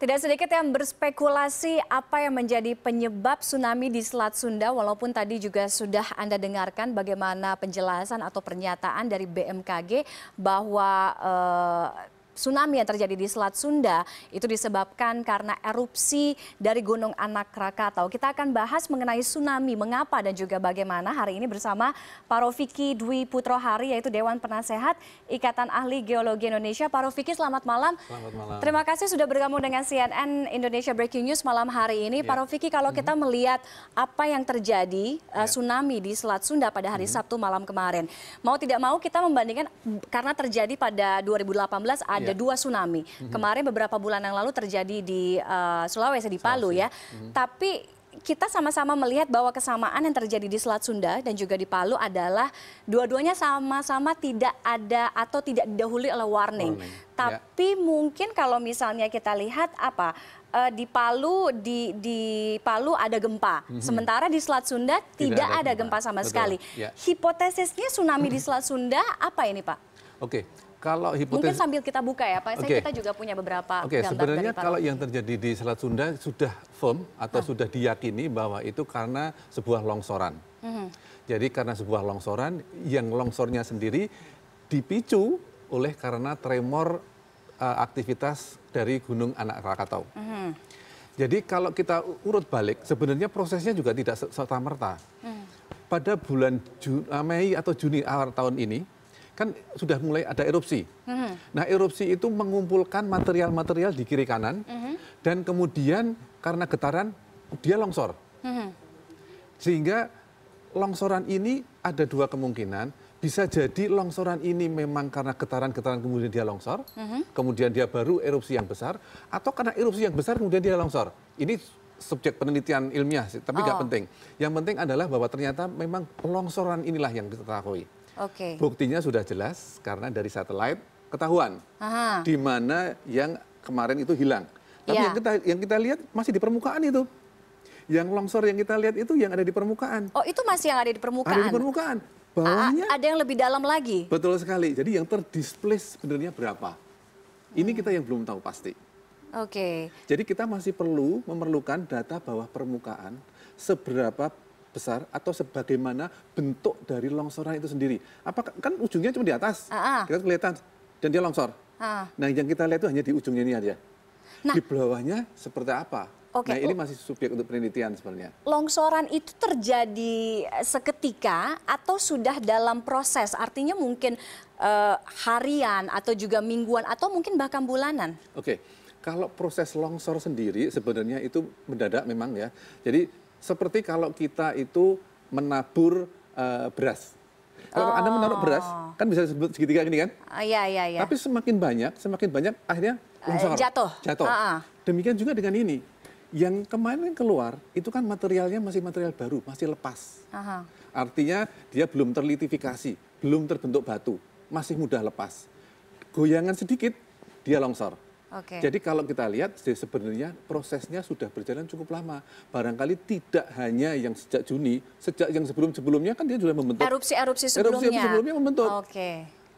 Tidak sedikit yang berspekulasi apa yang menjadi penyebab tsunami di Selat Sunda walaupun tadi juga sudah Anda dengarkan bagaimana penjelasan atau pernyataan dari BMKG bahwa eh, tsunami yang terjadi di Selat Sunda itu disebabkan karena erupsi dari Gunung Anak Krakatau. Kita akan bahas mengenai tsunami, mengapa dan juga bagaimana hari ini bersama Pak Rofiki Dwi Putrohari yaitu Dewan Penasehat Ikatan Ahli Geologi Indonesia. Pak Rofiki selamat malam. Selamat malam. Terima kasih sudah bergabung dengan CNN Indonesia Breaking News malam hari ini. Ya. Pak Rofiki kalau kita mhm. melihat apa yang terjadi eh, ya. tsunami di Selat Sunda pada hari hmm. Sabtu malam kemarin. Mau tidak mau kita membandingkan karena terjadi pada 2018 ada ada dua tsunami. Mhm. Kemarin beberapa bulan yang lalu terjadi di uh, Sulawesi di Palu ya. Hmm. Tapi kita sama-sama melihat bahwa kesamaan yang terjadi di Selat Sunda dan juga di Palu adalah dua-duanya sama-sama tidak ada atau tidak didahului oleh warning. warning. Ya. Tapi yeah. mungkin kalau misalnya kita lihat apa uh, di Palu di di Palu ada gempa, mm -hmm. sementara di Selat Sunda tidak, tidak ada, ada gempa, sama Betul. sekali. Ya. Hipotesisnya tsunami mm -hmm. di mhm. Selat Sunda apa ini, Pak? Oke. Okay kalau hipotesis... Mungkin sambil kita buka ya Pak, okay. saya kita juga punya beberapa Oke, okay, sebenarnya dari kalau yang terjadi di Selat Sunda sudah firm atau nah. sudah diyakini bahwa itu karena sebuah longsoran. Hmm. Jadi karena sebuah longsoran, yang longsornya sendiri dipicu oleh karena tremor uh, aktivitas dari Gunung Anak Krakatau. Hmm. Jadi kalau kita urut balik, sebenarnya prosesnya juga tidak serta-merta. Hmm. Pada bulan Ju- eh, Mei atau Juni awal eh, tahun ini, kan sudah mulai ada erupsi. Mm-hmm. Nah, erupsi itu mengumpulkan material-material di kiri kanan mm-hmm. dan kemudian karena getaran dia longsor. Mm-hmm. Sehingga longsoran ini ada dua kemungkinan, bisa jadi longsoran ini memang karena getaran-getaran kemudian dia longsor, mm-hmm. kemudian dia baru erupsi yang besar atau karena erupsi yang besar kemudian dia longsor. Ini subjek penelitian ilmiah sih, tapi nggak oh. penting. Yang penting adalah bahwa ternyata memang longsoran inilah yang kita ketahui. Okay. Buktinya sudah jelas karena dari satelit ketahuan di mana yang kemarin itu hilang. Tapi ya. yang kita yang kita lihat masih di permukaan itu. Yang longsor yang kita lihat itu yang ada di permukaan. Oh, itu masih yang ada di permukaan. Ada di permukaan. Bawahnya ada yang lebih dalam lagi. Betul sekali. Jadi yang terdisplace sebenarnya berapa? Ini kita yang belum tahu pasti. Oke. Okay. Jadi kita masih perlu memerlukan data bawah permukaan seberapa besar atau sebagaimana bentuk dari longsoran itu sendiri. Apakah kan ujungnya cuma di atas, uh -uh. kita kelihatan dan dia longsor. Uh. Nah yang kita lihat itu hanya di ujungnya ini aja. Nah, di bawahnya seperti apa? Okay. Nah ini masih subjek untuk penelitian sebenarnya. Longsoran itu terjadi eh, seketika atau sudah dalam proses? Artinya mungkin uh, harian atau juga mingguan atau mungkin bahkan bulanan? Oke, okay. kalau proses longsor sendiri sebenarnya itu mendadak memang ya. Jadi seperti kalau kita itu menabur uh, beras. Kalau oh. Anda menaruh beras, kan bisa disebut segitiga gini kan? Uh, iya, iya, iya. Tapi semakin banyak, semakin banyak akhirnya eh, longsor. jatuh. Jatuh. Uh, uh. Demikian juga dengan ini. Yang kemarin keluar, itu kan materialnya masih material baru, masih lepas. Uh -huh. Artinya dia belum terlitifikasi, belum terbentuk batu, masih mudah lepas. Goyangan sedikit, dia longsor. Okay. Jadi kalau kita lihat sebenarnya prosesnya sudah berjalan cukup lama. Barangkali tidak hanya yang sejak Juni, sejak yang sebelum-sebelumnya kan dia sudah membentuk. Erupsi-erupsi sebelumnya. Erupsi sebelumnya membentuk. Oke. Okay.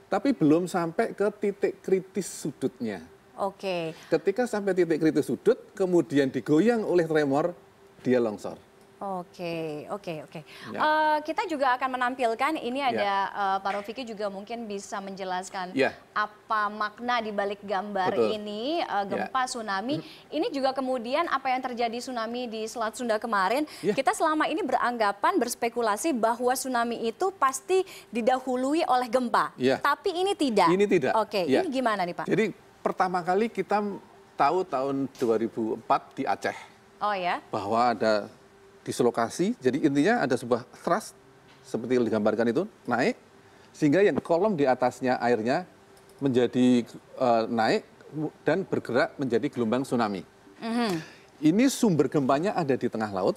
Tapi belum sampai ke titik kritis sudutnya. Oke. Okay. Ketika sampai titik kritis sudut, kemudian digoyang oleh tremor, dia longsor. Oke, oke, oke. Ya. Eh, kita juga akan menampilkan ini ya. ada yeah. uh, Pak Rofiki juga mungkin bisa menjelaskan yeah. apa makna di balik gambar Betul. ini uh, gempa yeah. tsunami. Hmm. Ini juga kemudian apa yang terjadi tsunami di Selat Sunda kemarin, yeah. kita selama ini beranggapan berspekulasi bahwa tsunami itu pasti didahului oleh gempa. Yeah. Tapi ini tidak. Ini tidak. Oke, yeah. ini gimana nih Pak? Jadi pertama kali kita tahu tahun 2004 di Aceh. Oh ya. Bahwa ada dislokasi. Jadi intinya ada sebuah thrust seperti yang digambarkan itu naik sehingga yang kolom di atasnya airnya menjadi uh, naik dan bergerak menjadi gelombang tsunami. Mm -hmm. Ini sumber gempanya ada di tengah laut,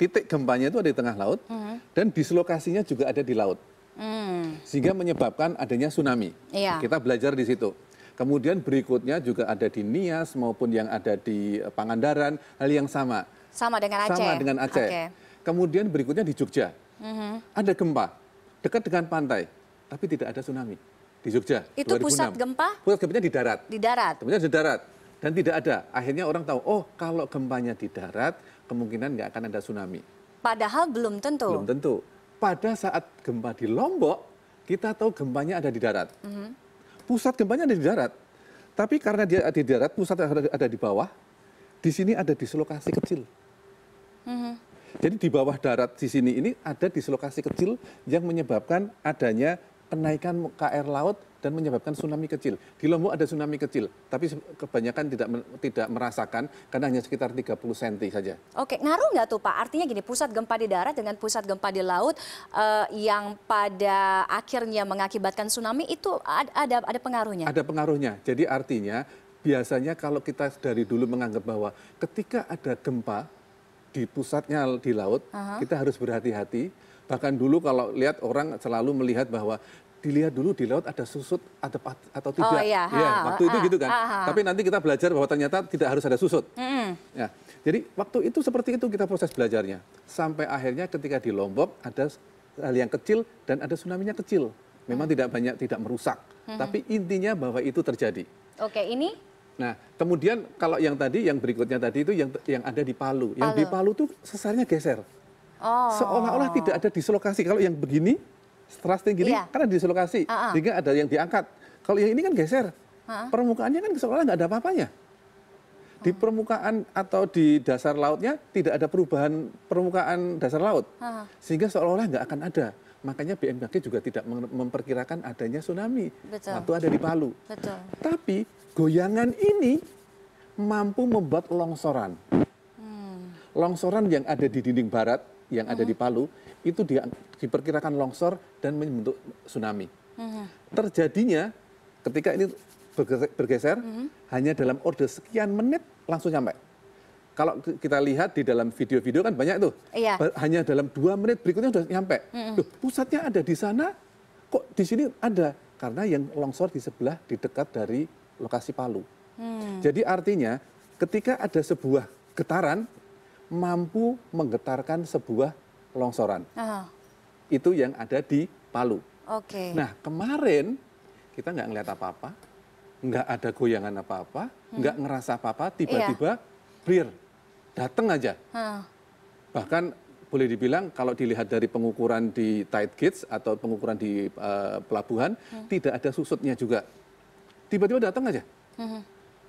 titik gempanya itu ada di tengah laut, mm -hmm. dan dislokasinya juga ada di laut, mm. sehingga menyebabkan adanya tsunami. Yeah. Kita belajar di situ. Kemudian berikutnya juga ada di Nias maupun yang ada di eh, Pangandaran hal yang sama sama dengan Aceh. Sama dengan Aceh. Okay. Kemudian berikutnya di Jogja. Mm-hmm. Ada gempa dekat dengan pantai, tapi tidak ada tsunami di Jogja. Itu 2006. pusat gempa? Pusat gempanya di darat. Di darat. Kemudian di darat dan tidak ada. Akhirnya orang tahu, oh kalau gempanya di darat kemungkinan nggak akan ada tsunami. Padahal belum tentu. Belum tentu. Pada saat gempa di Lombok kita tahu gempanya ada di darat. Mm-hmm. Pusat gempanya ada di darat, tapi karena dia ada di darat, pusat ada, ada di bawah. Di sini ada dislokasi kecil. Hmm. Jadi di bawah darat di sini ini ada dislokasi kecil yang menyebabkan adanya kenaikan KR laut dan menyebabkan tsunami kecil. Di Lombok ada tsunami kecil, tapi kebanyakan tidak tidak merasakan karena hanya sekitar 30 cm saja. Oke, ngaruh nggak tuh Pak? Artinya gini, pusat gempa di darat dengan pusat gempa di laut eh, yang pada akhirnya mengakibatkan tsunami itu ada ada pengaruhnya? Ada pengaruhnya. Jadi artinya biasanya kalau kita dari dulu menganggap bahwa ketika ada gempa di pusatnya di laut, -huh. kita harus berhati-hati. Bahkan dulu kalau lihat orang selalu melihat bahwa dilihat dulu di laut ada susut ada atau oh, tidak. Oh, iya. ya, waktu itu ha, gitu kan. Ha, ha. Tapi nanti kita belajar bahwa ternyata tidak harus ada susut. Mm -hmm. ya. Jadi waktu itu seperti itu kita proses belajarnya. Sampai akhirnya ketika di Lombok ada hal yang kecil dan ada tsunami-nya kecil. Memang mm -hmm. tidak banyak, tidak merusak. Mm -hmm. Tapi intinya bahwa itu terjadi. Oke, ini Nah, kemudian kalau yang tadi, yang berikutnya tadi itu yang yang ada di Palu. Palu. Yang di Palu tuh sesarnya geser. Oh. Seolah-olah tidak ada dislokasi. Kalau yang begini, teras tinggi ini, yeah. karena dislokasi. Uh -uh. Sehingga ada yang diangkat. Kalau yang ini kan geser. Uh -uh. Permukaannya kan seolah olah nggak ada apa-apanya. Di permukaan atau di dasar lautnya tidak ada perubahan permukaan dasar laut. Uh -huh. Sehingga seolah-olah nggak akan ada makanya BMKG juga tidak memperkirakan adanya tsunami Betul. waktu ada di Palu. Betul. Tapi goyangan ini mampu membuat longsoran. Hmm. Longsoran yang ada di dinding barat, yang ada di hmm. Palu, itu di, diperkirakan longsor dan membentuk tsunami. Hmm. Terjadinya ketika ini bergeser, hanya dalam order sekian menit langsung sampai. Kalau kita lihat di dalam video-video kan banyak tuh, iya. hanya dalam dua menit berikutnya sudah nyampe. Duh, pusatnya ada di sana, kok di sini ada? Karena yang longsor di sebelah, di dekat dari lokasi Palu. Hmm. Jadi artinya ketika ada sebuah getaran mampu menggetarkan sebuah longsoran. Itu yang ada di Palu. Okay. Nah kemarin kita nggak ngeliat apa-apa, nggak ada goyangan apa-apa, hmm. nggak ngerasa apa-apa, tiba-tiba clear, datang aja. Bahkan boleh dibilang kalau dilihat dari pengukuran di tight gates atau pengukuran di uh, pelabuhan hmm. tidak ada susutnya juga tiba-tiba datang aja. Mm-hmm.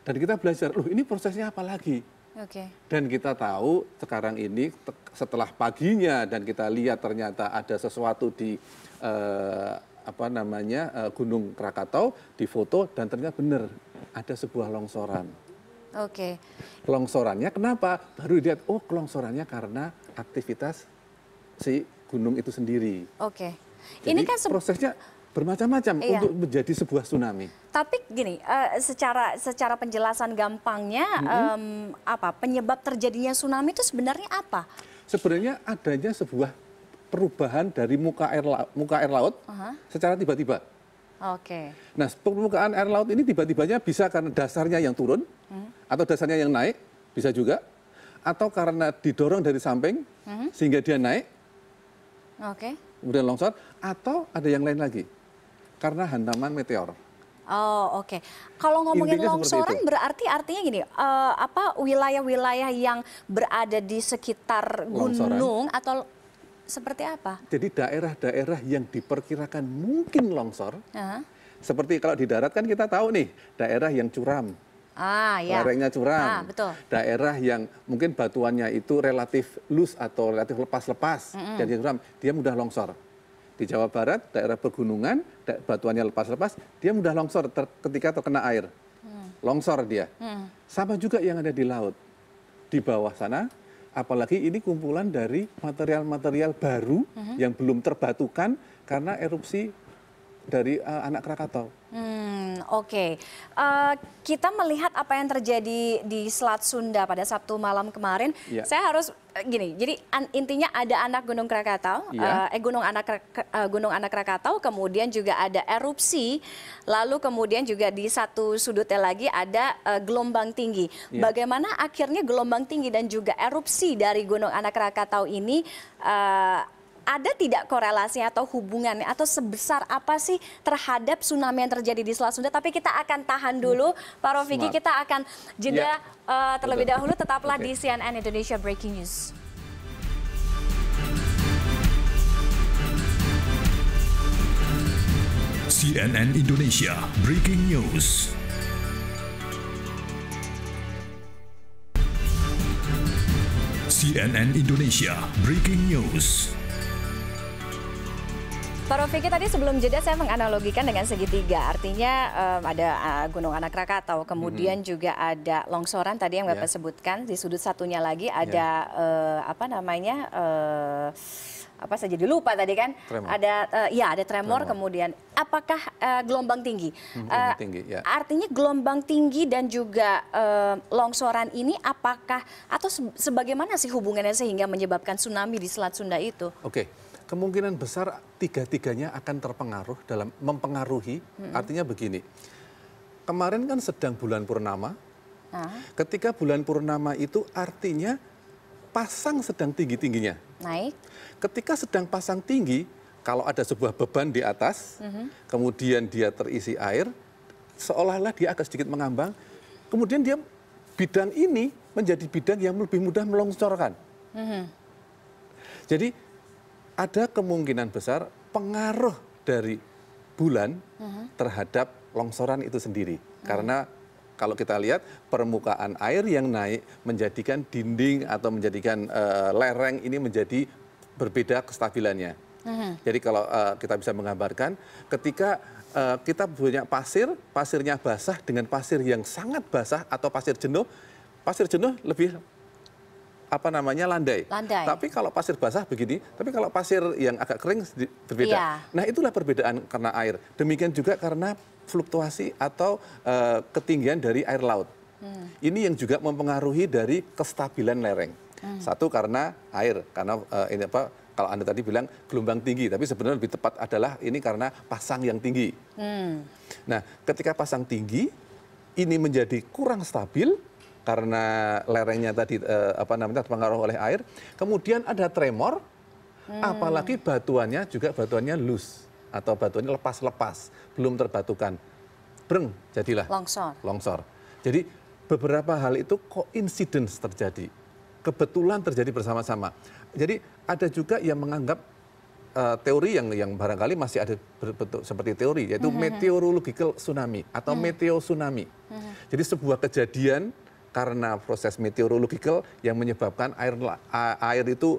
Dan kita belajar, loh ini prosesnya apa lagi? Okay. Dan kita tahu sekarang ini setelah paginya dan kita lihat ternyata ada sesuatu di eh, apa namanya eh, Gunung Krakatau di foto dan ternyata benar ada sebuah longsoran. Oke. Okay. Longsorannya kenapa? Baru lihat oh longsorannya karena aktivitas si gunung itu sendiri. Oke. Okay. ini kan prosesnya bermacam-macam iya. untuk menjadi sebuah tsunami. Tapi gini, uh, secara secara penjelasan gampangnya mm -hmm. um, apa penyebab terjadinya tsunami itu sebenarnya apa? Sebenarnya adanya sebuah perubahan dari muka air muka air laut uh -huh. secara tiba-tiba. Oke. Okay. Nah, permukaan air laut ini tiba-tibanya bisa karena dasarnya yang turun hmm. atau dasarnya yang naik, bisa juga atau karena didorong dari samping hmm. sehingga dia naik. Oke. Okay. Kemudian longsor atau ada yang lain lagi. Karena hantaman meteor. Oh oke. Okay. Kalau ngomongin Intinya longsoran berarti artinya gini, uh, apa wilayah-wilayah yang berada di sekitar longsoran. gunung atau seperti apa? Jadi daerah-daerah yang diperkirakan mungkin longsor, uh -huh. seperti kalau di darat kan kita tahu nih daerah yang curam, ah, ya. lerengnya curam, ah, betul. daerah yang mungkin batuannya itu relatif loose atau relatif lepas-lepas mm -hmm. curam, dia mudah longsor di Jawa Barat, daerah pegunungan, da batuannya lepas-lepas, dia mudah longsor ketika terkena air. Hmm. Longsor dia. Hmm. Sama juga yang ada di laut. Di bawah sana, apalagi ini kumpulan dari material-material baru hmm. yang belum terbatukan karena erupsi dari uh, anak Krakatau. Hmm, Oke, okay. uh, eh, kita melihat apa yang terjadi di Selat Sunda pada Sabtu malam kemarin. Yeah. Saya harus eh, gini, jadi an, intinya ada anak Gunung Krakatau, yeah. Ya. uh, eh Gunung anak uh, Gunung anak Krakatau, kemudian juga ada erupsi, lalu kemudian juga di satu sudutnya lagi ada uh, gelombang tinggi. Yeah. Bagaimana akhirnya gelombang tinggi dan juga erupsi dari Gunung anak Krakatau ini? Uh, ada tidak korelasinya atau hubungannya atau sebesar apa sih terhadap tsunami yang terjadi di Selat Sunda? Tapi kita akan tahan hmm. dulu, Pak Rofiki, kita akan jeda ya. uh, terlebih Betul. dahulu. Tetaplah okay. di CNN Indonesia Breaking News. CNN Indonesia Breaking News. CNN Indonesia Breaking News. Pak Rofiki tadi sebelum jeda saya menganalogikan dengan segitiga, artinya um, ada uh, Gunung Anak Krakatau, kemudian mm-hmm. juga ada longsoran tadi yang bapak yeah. sebutkan di sudut satunya lagi ya. ada yeah. uh, apa namanya uh, apa saja? jadi lupa tadi kan tremor. ada uh, ya ada tremor, tremor. kemudian apakah uh, gelombang tinggi? Uh, tinggi yeah. Artinya gelombang tinggi dan juga uh, longsoran ini apakah atau se- sebagaimana sih hubungannya sehingga menyebabkan tsunami di Selat Sunda itu? Oke. Okay kemungkinan besar tiga-tiganya akan terpengaruh dalam mempengaruhi. -hmm. Artinya begini, kemarin kan sedang bulan purnama. Ah. Ketika bulan purnama itu artinya pasang sedang tinggi-tingginya. Naik. Ketika sedang pasang tinggi, kalau ada sebuah beban di atas, -hmm. kemudian dia terisi air, seolah-olah dia agak sedikit mengambang, kemudian dia bidang ini menjadi bidang yang lebih mudah melongsorkan. -hmm. Jadi ada kemungkinan besar pengaruh dari bulan terhadap longsoran itu sendiri. Karena kalau kita lihat permukaan air yang naik menjadikan dinding atau menjadikan uh, lereng ini menjadi berbeda kestabilannya. Uh-huh. Jadi kalau uh, kita bisa menggambarkan ketika uh, kita punya pasir, pasirnya basah dengan pasir yang sangat basah atau pasir jenuh, pasir jenuh lebih apa namanya landai. landai. Tapi kalau pasir basah begini, tapi kalau pasir yang agak kering berbeda. Iya. Nah, itulah perbedaan karena air. Demikian juga karena fluktuasi atau uh, ketinggian dari air laut. Hmm. Ini yang juga mempengaruhi dari kestabilan lereng. Hmm. Satu karena air, karena uh, ini apa kalau Anda tadi bilang gelombang tinggi, tapi sebenarnya lebih tepat adalah ini karena pasang yang tinggi. Hmm. Nah, ketika pasang tinggi, ini menjadi kurang stabil, karena lerengnya tadi eh, apa namanya terpengaruh oleh air. Kemudian ada tremor, hmm. apalagi batuannya juga batuannya loose atau batuannya lepas-lepas, belum terbatukan. Breng, jadilah longsor. Longsor. Jadi beberapa hal itu coincidence terjadi. Kebetulan terjadi bersama-sama. Jadi ada juga yang menganggap eh, teori yang yang barangkali masih ada berbentuk seperti teori yaitu mm -hmm. meteorological tsunami atau mm meteo tsunami. Hmm. Jadi sebuah kejadian karena proses meteorological yang menyebabkan air air itu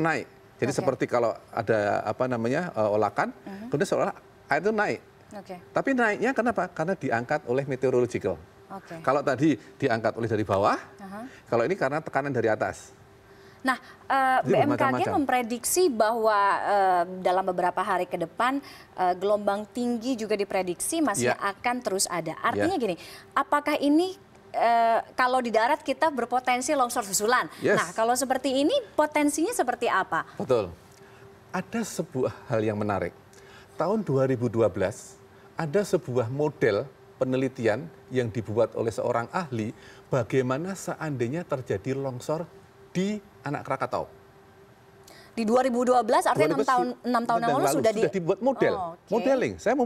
naik. Jadi okay. seperti kalau ada apa namanya uh, olakan, uh -huh. kemudian seolah air itu naik. Okay. Tapi naiknya kenapa? Karena diangkat oleh meteorological. Okay. Kalau tadi diangkat oleh dari bawah, uh -huh. kalau ini karena tekanan dari atas. Nah, uh, e, BMKG memprediksi bahwa uh, dalam beberapa hari ke depan uh, gelombang tinggi juga diprediksi masih yeah. akan terus ada. Ya. Artinya yeah. gini, apakah ini Eh, kalau di darat kita berpotensi longsor susulan. Yes. Nah, kalau seperti ini potensinya seperti apa? Betul. Ada sebuah hal yang menarik. Tahun 2012 ada sebuah model penelitian yang dibuat oleh seorang ahli bagaimana seandainya terjadi longsor di anak Krakatau. Di 2012 artinya 6 tahun 6 tahun yang lalu, lalu sudah, di... dibuat model. Oh, okay. Modeling. Saya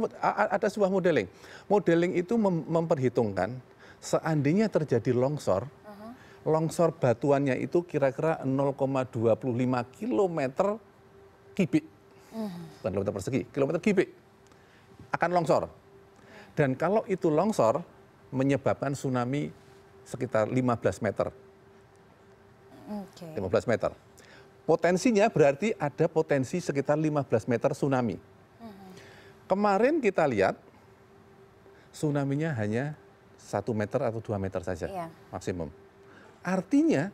ada sebuah modeling. Modeling itu memperhitungkan seandainya terjadi longsor, longsor batuannya itu kira-kira 0,25 km kubik. Bukan kilometer persegi, kilometer kubik. Akan longsor. Dan kalau itu longsor, menyebabkan tsunami sekitar 15 meter. Okay. 15 meter. Potensinya berarti ada potensi sekitar 15 meter tsunami. Mm-hmm. Kemarin kita lihat, tsunaminya hanya satu meter atau dua meter saja iya. maksimum. Artinya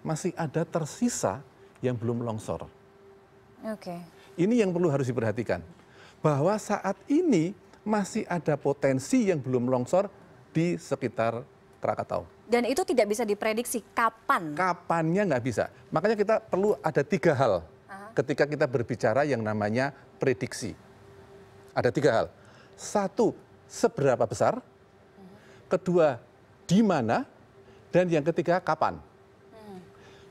masih ada tersisa yang belum longsor. Oke. Ini yang perlu harus diperhatikan bahwa saat ini masih ada potensi yang belum longsor di sekitar Krakatau. Dan itu tidak bisa diprediksi kapan? Kapannya nggak bisa. Makanya kita perlu ada tiga hal Aha. ketika kita berbicara yang namanya prediksi. Ada tiga hal. Satu, seberapa besar? kedua di mana, dan yang ketiga kapan. Hmm.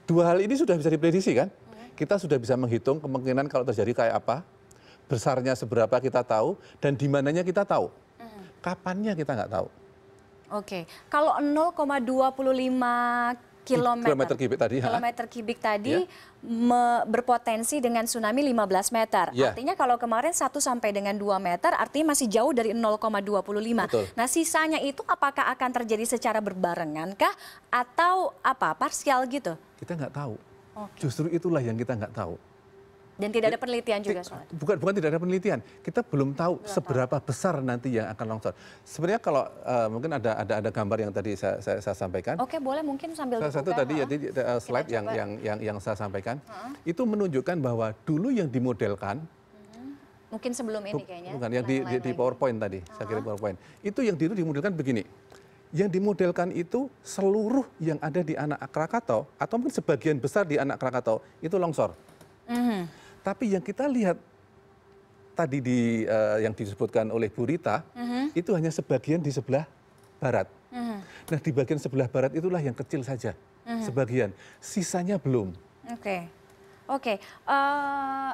Dua hal ini sudah bisa diprediksi kan? Hmm. Kita sudah bisa menghitung kemungkinan kalau terjadi kayak apa, besarnya seberapa kita tahu, dan di mananya kita tahu. Hmm. Kapannya kita nggak tahu. Oke, kalau 0,25 kilometer, kilometer kubik tadi, kilometer kubik tadi ya. me, berpotensi dengan tsunami 15 meter. Ya. Artinya kalau kemarin 1 sampai dengan 2 meter artinya masih jauh dari 0,25. Nah, sisanya itu apakah akan terjadi secara berbarengan kah atau apa parsial gitu? Kita nggak tahu. Okay. Justru itulah yang kita nggak tahu. Dan tidak ada eh, penelitian juga soal Bukan bukan tidak ada penelitian. Kita belum tahu belum seberapa besar nanti yang akan longsor. Sebenarnya kalau uh, mungkin ada ada ada gambar yang tadi saya, saya, saya sampaikan. Oke, boleh mungkin sambil Salah satu tadi ya uh, slide yang, yang yang yang saya sampaikan -huh. itu menunjukkan bahwa dulu yang dimodelkan mm-hmm. Mungkin sebelum ini kayaknya. Bukan, yang di, di, di PowerPoint tadi, uh -huh. saya kirim PowerPoint. Itu yang dulu dimodelkan begini. Yang dimodelkan itu seluruh yang ada di anak Krakatau, atau mungkin sebagian besar di anak Krakatau, itu longsor. Uh mm-hmm. -huh tapi yang kita lihat tadi di eh, yang disebutkan oleh Bu Rita mhm. itu hanya sebagian di sebelah barat. Mhm. Nah di bagian sebelah barat itulah yang kecil saja mhm. sebagian, sisanya belum. Oke, okay. oke. Okay. Uh eh,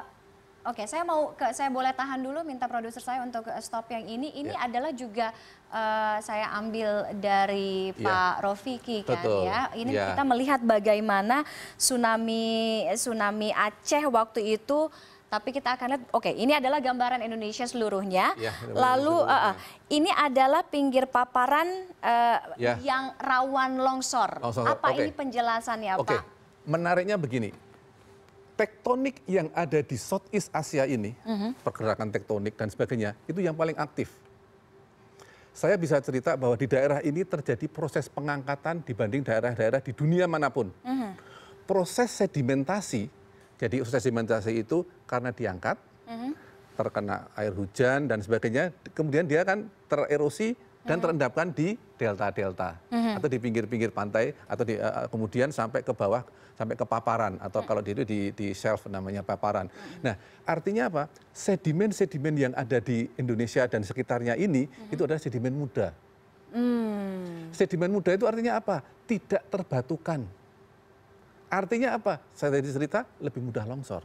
Oke, saya mau ke saya boleh tahan dulu minta produser saya untuk eh, stop yang ini. Ini ya. adalah juga uh, saya ambil dari ya. Pak Rofiki kan ya. Ini ya. kita melihat bagaimana tsunami tsunami Aceh waktu itu tapi kita akan lihat oke, ini adalah gambaran Indonesia seluruhnya. Ya, Lalu eh, seluruhnya. Uh, ini adalah pinggir paparan uh, ya. yang rawan longsor. longsor. Apa okay. ini penjelasannya, okay. Pak? Menariknya begini tektonik yang ada di Southeast Asia ini, uh-huh. pergerakan tektonik dan sebagainya, itu yang paling aktif. Saya bisa cerita bahwa di daerah ini terjadi proses pengangkatan dibanding daerah-daerah di dunia manapun. Uh-huh. Proses sedimentasi, jadi proses sedimentasi itu karena diangkat, uh-huh. terkena air hujan dan sebagainya, kemudian dia akan tererosi dan terendapkan di delta-delta atau di pinggir-pinggir pantai atau di, uh, kemudian sampai ke bawah sampai ke paparan atau ya. kalau di itu di, di shelf namanya paparan. Hmm. Nah, artinya apa? Sedimen-sedimen yang ada di Indonesia dan sekitarnya ini hmm. itu adalah sedimen muda. Hmm. Sedimen muda itu artinya apa? Tidak terbatukan. Artinya apa? Saya tadi cerita lebih mudah longsor.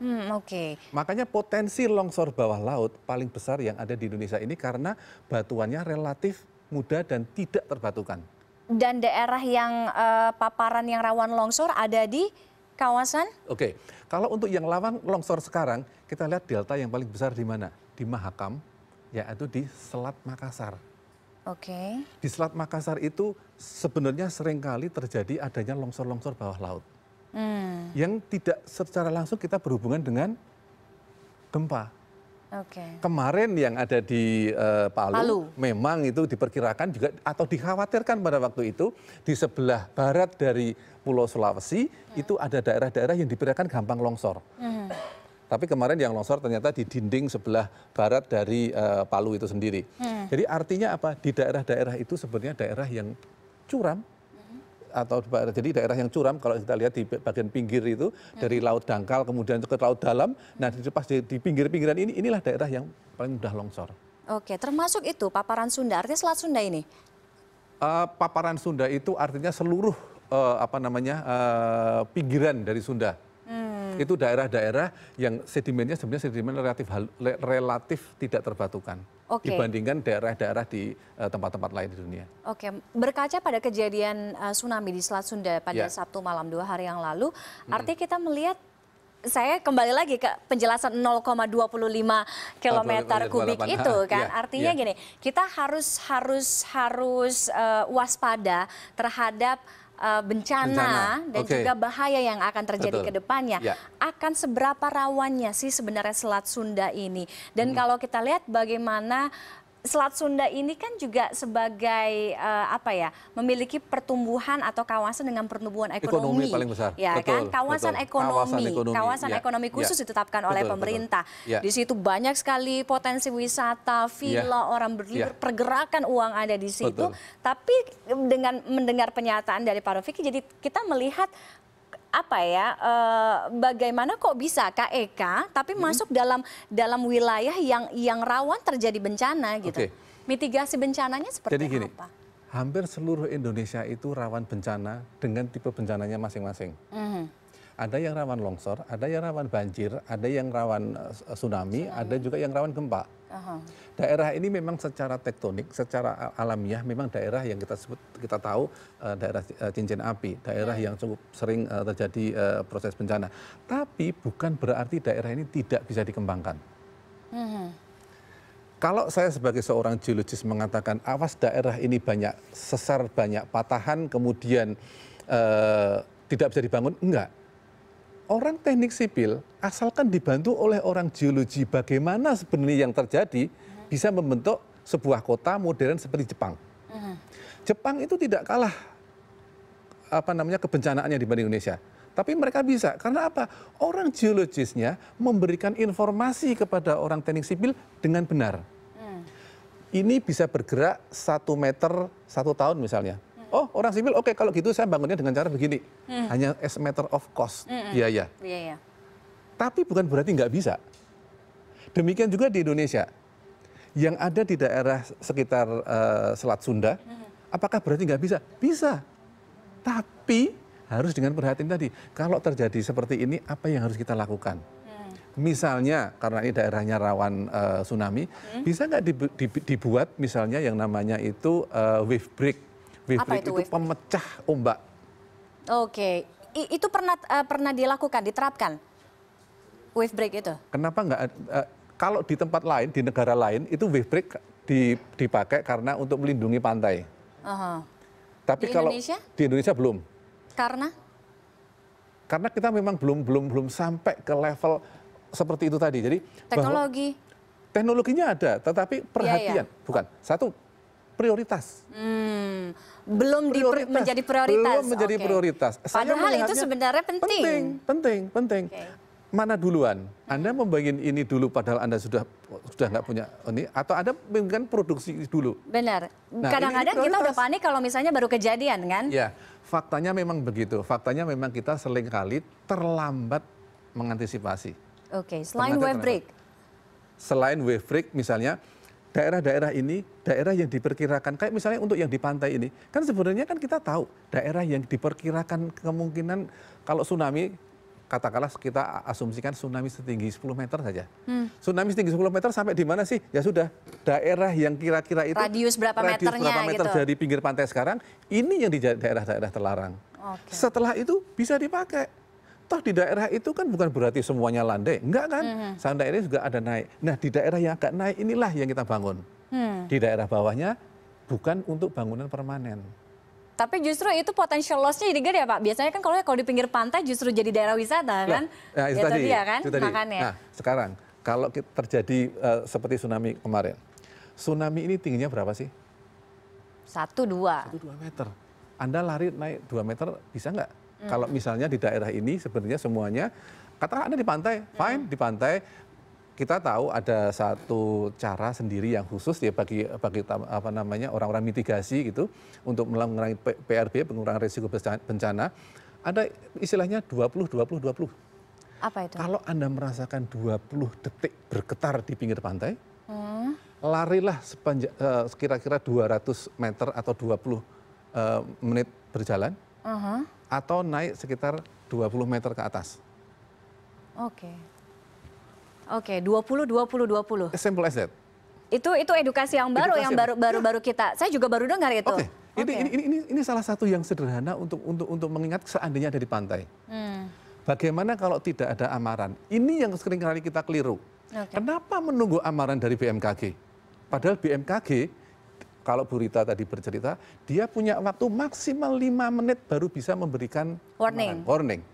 Hmm, Oke. Okay. Makanya potensi longsor bawah laut paling besar yang ada di Indonesia ini karena batuannya relatif mudah dan tidak terbatukan dan daerah yang uh, paparan yang rawan longsor ada di kawasan? Oke, kalau untuk yang rawan longsor sekarang, kita lihat delta yang paling besar di mana? Di Mahakam, yaitu di Selat Makassar. Oke. Okay. Di Selat Makassar itu sebenarnya seringkali terjadi adanya longsor-longsor bawah laut. Hmm. Yang tidak secara langsung kita berhubungan dengan gempa. Okay. Kemarin yang ada di uh, Palu, Palu memang itu diperkirakan juga atau dikhawatirkan pada waktu itu di sebelah barat dari Pulau Sulawesi hmm. itu ada daerah-daerah yang diperkirakan gampang longsor. Hmm. Tapi kemarin yang longsor ternyata di dinding sebelah barat dari uh, Palu itu sendiri. Hmm. Jadi artinya apa? Di daerah-daerah itu sebenarnya daerah yang curam, atau jadi daerah yang curam kalau kita lihat di bagian pinggir itu dari laut dangkal kemudian ke laut dalam. Nah di pas di, di pinggir-pinggiran ini inilah daerah yang paling mudah longsor. Oke, termasuk itu paparan Sunda, artinya Selat Sunda ini? Uh, paparan Sunda itu artinya seluruh uh, apa namanya uh, pinggiran dari Sunda Hmm. itu daerah-daerah yang sedimennya sebenarnya sedimen relatif relatif tidak terbatukan okay. dibandingkan daerah-daerah di eh, tempat-tempat lain di dunia. Oke, okay. berkaca pada kejadian uh, tsunami di Selat Sunda pada yeah. Sabtu malam dua hari yang lalu, hmm. artinya kita melihat saya kembali lagi ke penjelasan 0,25 km kubik itu kan. yeah, Artinya yeah. gini, kita harus harus harus uh, waspada terhadap Eh, bencana, bencana dan okay. juga bahaya yang akan terjadi Betul. ke depannya. Ya. Akan seberapa rawannya sih sebenarnya Selat Sunda ini? Dan hmm. kalau kita lihat bagaimana Selat Sunda ini kan juga sebagai uh, apa ya memiliki pertumbuhan atau kawasan dengan pertumbuhan ekonomi, ekonomi paling besar, ya kan? betul, kan kawasan betul. ekonomi, kawasan ekonomi, kawasan ya. ekonomi khusus ya. ditetapkan betul, oleh pemerintah. Ya. Di situ banyak sekali potensi wisata, villa, ya. orang berlibur, ya. pergerakan uang ada di situ. Betul. Tapi dengan mendengar pernyataan dari Pak Rofiki, jadi kita melihat apa ya uh, bagaimana kok bisa KEK tapi hmm. masuk dalam dalam wilayah yang yang rawan terjadi bencana gitu. Okay. Mitigasi bencananya seperti Jadi gini, apa? Hampir seluruh Indonesia itu rawan bencana dengan tipe bencananya masing-masing. Hmm. Ada yang rawan longsor, ada yang rawan banjir, ada yang rawan eh, tsunami, tsunami. ada juga yang rawan gempa. Aha. Daerah ini memang secara tektonik, secara alamiah memang daerah yang kita sebut kita tahu eh, daerah uh, cincin api, daerah iya. yang cukup sering eh, terjadi proses bencana. Tapi bukan berarti daerah ini tidak bisa dikembangkan. Mhm. Kalau saya sebagai seorang geologis mengatakan awas daerah ini banyak sesar, banyak patahan, kemudian uh, tidak bisa dibangun, enggak orang teknik sipil asalkan dibantu oleh orang geologi bagaimana sebenarnya yang terjadi bisa membentuk sebuah kota modern seperti Jepang. Jepang itu tidak kalah apa namanya kebencanaannya dibanding Indonesia. Tapi mereka bisa karena apa? Orang geologisnya memberikan informasi kepada orang teknik sipil dengan benar. Hmm. Ini bisa bergerak satu meter satu tahun misalnya oh orang sipil oke okay, kalau gitu saya bangunnya dengan cara begini. Hmm. Hanya as matter of cost, hmm. biaya. Hmm. yeah. Iya, iya. Tapi bukan berarti nggak bisa. Demikian juga di Indonesia. Yang ada di daerah sekitar uh, Selat Sunda, hmm. apakah berarti nggak bisa? Bisa. Tapi harus dengan perhatian tadi. Kalau terjadi seperti ini, apa yang harus kita lakukan? Hmm. Misalnya, karena ini daerahnya rawan uh, tsunami, hmm. bisa nggak dibu dibuat misalnya yang namanya itu uh, wave break? Wave itu, itu wave pemecah ombak. Oke, okay. itu pernah uh, pernah dilakukan, diterapkan wave break itu? Kenapa nggak? Uh, kalau di tempat lain, di negara lain itu wave break dipakai karena untuk melindungi pantai. Uh -huh. Tapi di kalau Indonesia? di Indonesia belum. Karena? Karena kita memang belum belum belum sampai ke level seperti itu tadi. Jadi teknologi. teknologinya ada, tetapi iya, iya. perhatian ya, ya. bukan satu prioritas. Hmm, belum prioritas. Di, menjadi prioritas. Belum menjadi okay. prioritas. Saya Padahal itu sebenarnya penting. Penting, penting, penting. Okay. Mana duluan? Hmm. Anda membangun ini dulu padahal Anda sudah sudah nggak punya ini atau Anda mungkin produksi dulu. Benar. Nah, Kadang-kadang nah, kita udah panik kalau misalnya baru kejadian kan? Ya, faktanya memang begitu. Faktanya memang kita seringkali terlambat mengantisipasi. Oke, okay. selain wave break. Selain wave break misalnya daerah-daerah ini, daerah yang diperkirakan, kayak misalnya untuk yang di pantai ini, kan sebenarnya kan kita tahu daerah yang diperkirakan kemungkinan kalau tsunami, katakanlah kita asumsikan tsunami setinggi 10 meter saja. Hmm. Tsunami setinggi 10 meter sampai di mana sih? Ya sudah, daerah yang kira-kira itu radius berapa radius meternya berapa meter gitu. dari pinggir pantai sekarang, ini yang di daerah-daerah terlarang. Okay. Setelah itu bisa dipakai toh di daerah itu kan bukan berarti semuanya landai, enggak kan? Mm -hmm. hmm. Sandai ini juga ada naik. Nah di daerah yang agak naik inilah yang kita bangun. Hmm. Di daerah bawahnya bukan untuk bangunan permanen. Tapi justru itu potensial loss jadi gede ya Pak. Biasanya kan kalau di pinggir pantai justru jadi daerah wisata kan? Nah, itu, ya, tadi, ya kan? Itu tadi. Nah sekarang kalau terjadi uh, seperti tsunami kemarin, tsunami ini tingginya berapa sih? Satu dua. Satu dua meter. Anda lari naik dua meter bisa nggak? Hmm. Kalau misalnya di daerah ini sebenarnya semuanya katakan Anda di pantai, hmm. fine di pantai kita tahu ada satu cara sendiri yang khusus ya bagi bagi apa namanya orang-orang mitigasi gitu untuk mengurangi PRB pengurangan risiko bencana ada istilahnya 20 20 20. Apa itu? Kalau Anda merasakan 20 detik bergetar di pinggir pantai, hmm. larilah sepanjang eh, kira-kira 200 meter atau 20 uh, eh, menit berjalan atau naik sekitar 20 meter ke atas. Oke. Oke, 20 20 20. As simple as that. Itu itu edukasi yang baru edukasi yang baru baru baru kita. Saya juga baru dengar itu. Oke. Okay. Ini, ini ini ini ini salah satu yang sederhana untuk untuk untuk mengingat seandainya ada di pantai. Hmm. Bagaimana kalau tidak ada amaran? Ini yang sering kali kita keliru. Okay. Kenapa menunggu amaran dari BMKG? Padahal BMKG kalau bu rita tadi bercerita dia punya waktu maksimal lima menit baru bisa memberikan warning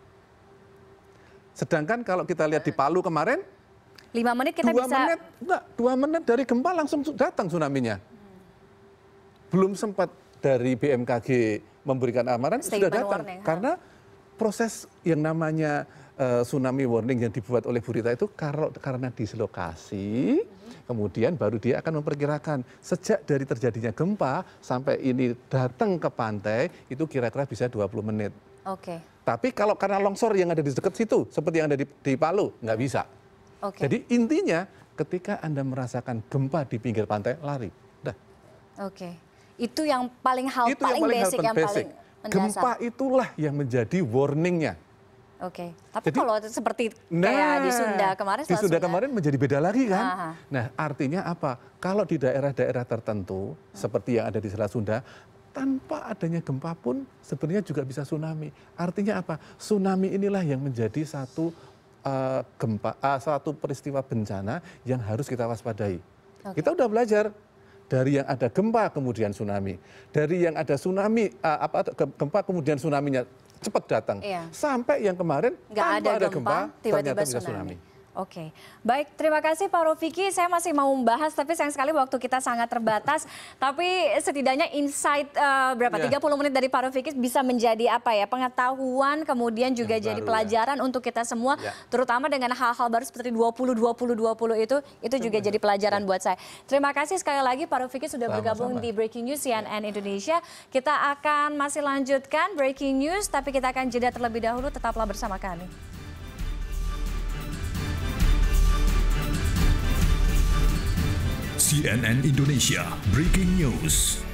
sedangkan kalau kita lihat di eh. Palu kemarin lima menit kita dua bisa menit, enggak, dua menit dari gempa langsung datang tsunami nya belum sempat dari BMKG memberikan amaran Statement sudah datang warning. karena proses yang namanya Eh, tsunami warning yang dibuat oleh Burita itu kalau karena dislokasi, kemudian baru dia akan memperkirakan sejak dari terjadinya gempa sampai ini datang ke pantai itu kira-kira bisa 20 menit. Oke. Okay. Tapi kalau karena longsor yang ada di dekat situ, seperti yang ada di, di Palu, nggak bisa. Okay. Jadi intinya ketika Anda merasakan gempa di pinggir pantai, lari. Dah. Oke. Okay. Itu yang paling hal itu paling, yang paling basic, yang basic. paling mendasar. Gempa itulah yang menjadi warningnya. Oke. Okay. Tapi Jadi, kalau seperti nah, kayak di nah, Sunda kemarin di Sunda kemarin menjadi beda lagi kan. Aha. Nah, artinya apa? Kalau di daerah-daerah tertentu hmm. seperti yang ada di Selat Sunda tanpa adanya gempa pun sebenarnya juga bisa tsunami. Artinya apa? Tsunami inilah yang menjadi satu uh, gempa uh, satu peristiwa bencana yang harus kita waspadai. Okay. Kita udah belajar dari yang ada gempa kemudian tsunami, dari yang ada tsunami uh, apa gempa kemudian tsunaminya cepat datang. Iya. Sampai yang kemarin Nggak tanpa ada gempa, ada gempa tiba -tiba ternyata tsunami. tsunami. Oke, baik terima kasih Pak Rofiki. Saya masih mau membahas, tapi sayang sekali waktu kita sangat terbatas. Tapi setidaknya insight uh, berapa yeah. 30 menit dari Pak Rofiki bisa menjadi apa ya pengetahuan, kemudian juga Yang jadi baru, ya. pelajaran ya. untuk kita semua, yeah. terutama dengan hal-hal baru seperti 20 20 20 itu, itu juga jadi pelajaran yeah. buat saya. Terima kasih sekali lagi Pak Rofiki sudah bergabung sama bergabung di Breaking News CNN Indonesia. Kita akan masih lanjutkan Breaking News, tapi kita akan jeda terlebih dahulu. Tetaplah bersama kami. CNN Indonesia Breaking News.